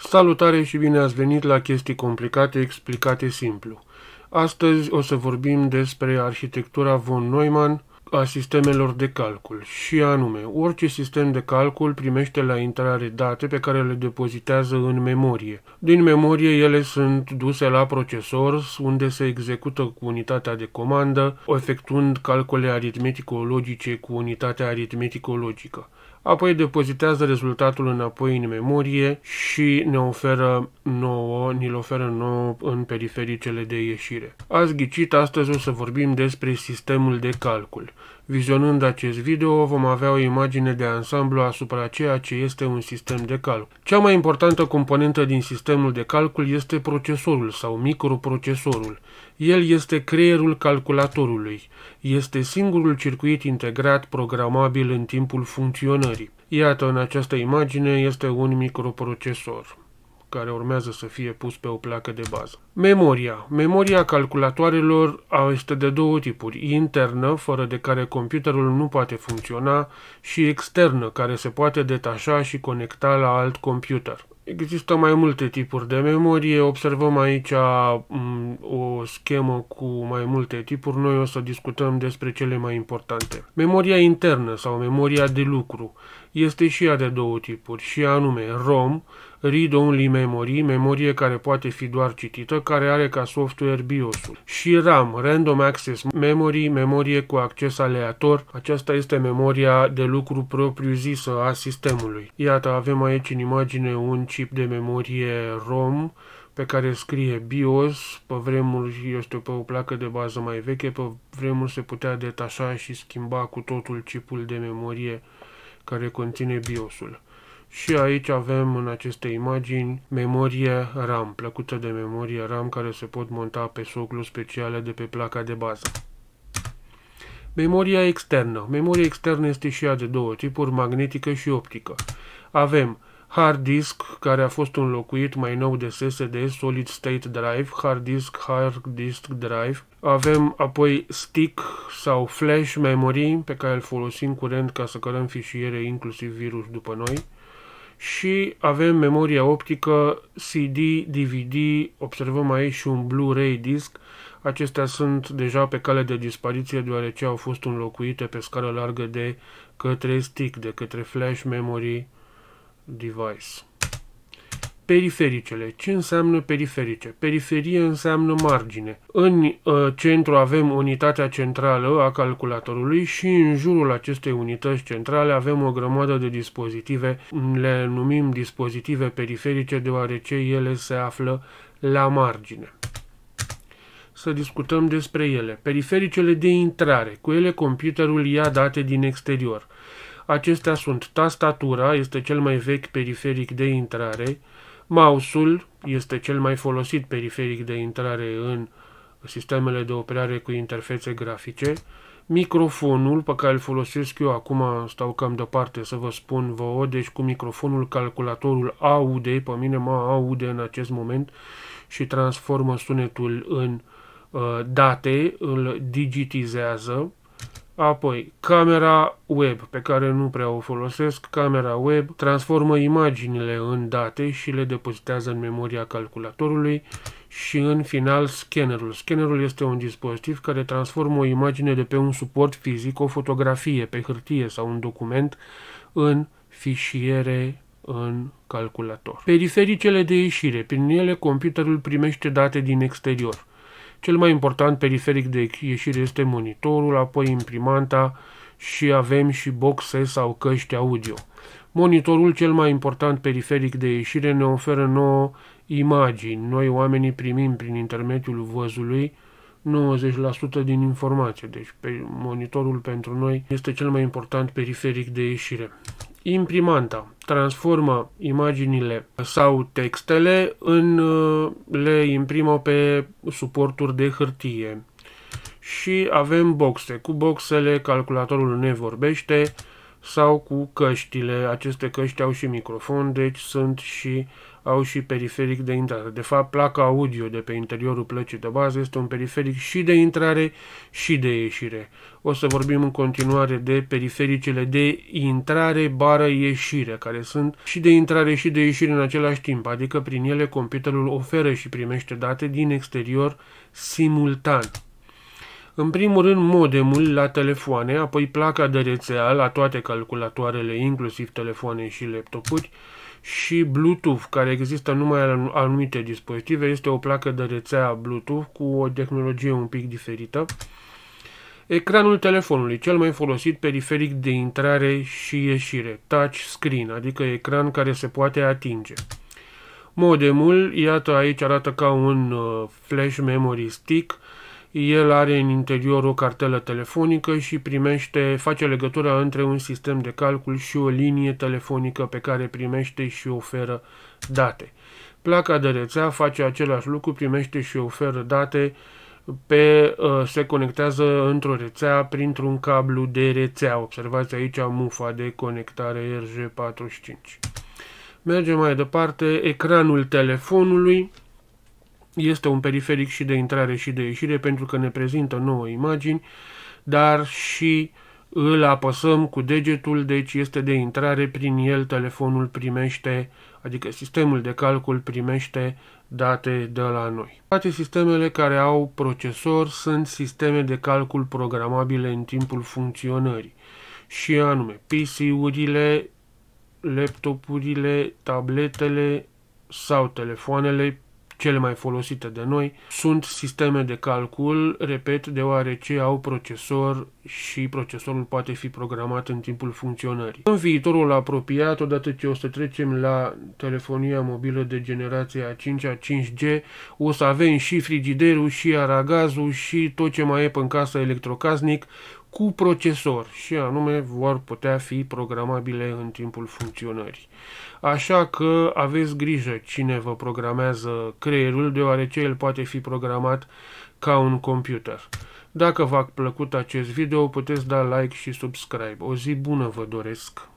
Salutare și bine ați venit la chestii complicate explicate simplu. Astăzi o să vorbim despre arhitectura von Neumann a sistemelor de calcul și anume, orice sistem de calcul primește la intrare date pe care le depozitează în memorie. Din memorie ele sunt duse la procesor unde se execută cu unitatea de comandă, efectuând calcule aritmetico-logice cu unitatea aritmetico-logică apoi depozitează rezultatul înapoi în memorie și ne oferă nouă, ni-l oferă nouă în perifericele de ieșire. Ați ghicit, astăzi o să vorbim despre sistemul de calcul. Vizionând acest video, vom avea o imagine de ansamblu asupra ceea ce este un sistem de calcul. Cea mai importantă componentă din sistemul de calcul este procesorul sau microprocesorul. El este creierul calculatorului. Este singurul circuit integrat programabil în timpul funcționării. Iată, în această imagine este un microprocesor care urmează să fie pus pe o placă de bază. Memoria. Memoria calculatoarelor este de două tipuri, internă, fără de care computerul nu poate funcționa, și externă, care se poate detașa și conecta la alt computer. Există mai multe tipuri de memorie, observăm aici mm, o schemă cu mai multe tipuri, noi o să discutăm despre cele mai importante. Memoria internă sau memoria de lucru este și ea de două tipuri, și anume ROM, Read Only Memory, memorie care poate fi doar citită, care are ca software BIOS-ul. Și RAM, Random Access Memory, memorie cu acces aleator, aceasta este memoria de lucru propriu-zisă a sistemului. Iată, avem aici în imagine un chip de memorie ROM, pe care scrie BIOS, pe vremuri este pe o placă de bază mai veche, pe vremuri se putea detașa și schimba cu totul chipul de memorie care conține BIOS-ul. Și aici avem în aceste imagini memorie RAM, plăcuță de memorie RAM care se pot monta pe socluri speciale de pe placa de bază. Memoria externă. Memoria externă este și ea de două tipuri, magnetică și optică. Avem hard disk, care a fost înlocuit mai nou de SSD, Solid State Drive, hard disk, hard disk drive. Avem apoi stick sau flash memory, pe care îl folosim curent ca să cărăm fișiere, inclusiv virus după noi și avem memoria optică CD, DVD, observăm aici și un Blu-ray disc. Acestea sunt deja pe cale de dispariție deoarece au fost înlocuite pe scară largă de către stick, de către flash memory device. Perifericele. Ce înseamnă periferice? Periferie înseamnă margine. În uh, centru avem unitatea centrală a calculatorului și în jurul acestei unități centrale avem o grămadă de dispozitive. Le numim dispozitive periferice deoarece ele se află la margine să discutăm despre ele. Perifericele de intrare. Cu ele computerul ia date din exterior. Acestea sunt tastatura, este cel mai vechi periferic de intrare, Mouse-ul este cel mai folosit periferic de intrare în sistemele de operare cu interfețe grafice. Microfonul pe care îl folosesc eu acum, stau cam deoparte să vă spun vouă, deci cu microfonul calculatorul aude, pe mine mă aude în acest moment și transformă sunetul în uh, date, îl digitizează Apoi, camera web, pe care nu prea o folosesc, camera web transformă imaginile în date și le depozitează în memoria calculatorului și în final scannerul. Scannerul este un dispozitiv care transformă o imagine de pe un suport fizic, o fotografie pe hârtie sau un document în fișiere în calculator. Perifericele de ieșire, prin ele computerul primește date din exterior. Cel mai important periferic de ieșire este monitorul, apoi imprimanta și avem și boxe sau căști audio. Monitorul, cel mai important periferic de ieșire, ne oferă nouă imagini. Noi oamenii primim prin intermediul văzului 90% din informație, deci pe monitorul pentru noi este cel mai important periferic de ieșire. Imprimanta transformă imaginile sau textele în uh, le imprimă pe suporturi de hârtie. Și avem boxe. Cu boxele calculatorul ne vorbește, sau cu căștile. Aceste căști au și microfon, deci sunt și au și periferic de intrare. De fapt, placa audio de pe interiorul plăcii de bază este un periferic și de intrare și de ieșire. O să vorbim în continuare de perifericele de intrare bară ieșire, care sunt și de intrare și de ieșire în același timp, adică prin ele computerul oferă și primește date din exterior simultan. În primul rând modemul la telefoane, apoi placa de rețea la toate calculatoarele, inclusiv telefoane și laptopuri, și Bluetooth, care există numai la anumite dispozitive, este o placă de rețea Bluetooth cu o tehnologie un pic diferită. Ecranul telefonului, cel mai folosit periferic de intrare și ieșire, touch screen, adică ecran care se poate atinge. Modemul, iată aici arată ca un uh, flash memory stick, el are în interior o cartelă telefonică și primește, face legătura între un sistem de calcul și o linie telefonică pe care primește și oferă date. Placa de rețea face același lucru, primește și oferă date, pe, uh, se conectează într-o rețea printr-un cablu de rețea. Observați aici mufa de conectare RJ45. Mergem mai departe, ecranul telefonului este un periferic și de intrare și de ieșire pentru că ne prezintă nouă imagini, dar și îl apăsăm cu degetul, deci este de intrare, prin el telefonul primește, adică sistemul de calcul primește date de la noi. Toate sistemele care au procesor sunt sisteme de calcul programabile în timpul funcționării și anume PC-urile, laptopurile, tabletele sau telefoanele cele mai folosite de noi, sunt sisteme de calcul, repet, deoarece au procesor și procesorul poate fi programat în timpul funcționării. În viitorul apropiat, odată ce o să trecem la telefonia mobilă de generația 5 a 5G, o să avem și frigiderul, și aragazul, și tot ce mai e în casă electrocasnic, cu procesor și anume vor putea fi programabile în timpul funcționării. Așa că aveți grijă cine vă programează creierul, deoarece el poate fi programat ca un computer. Dacă v-a plăcut acest video, puteți da like și subscribe. O zi bună vă doresc!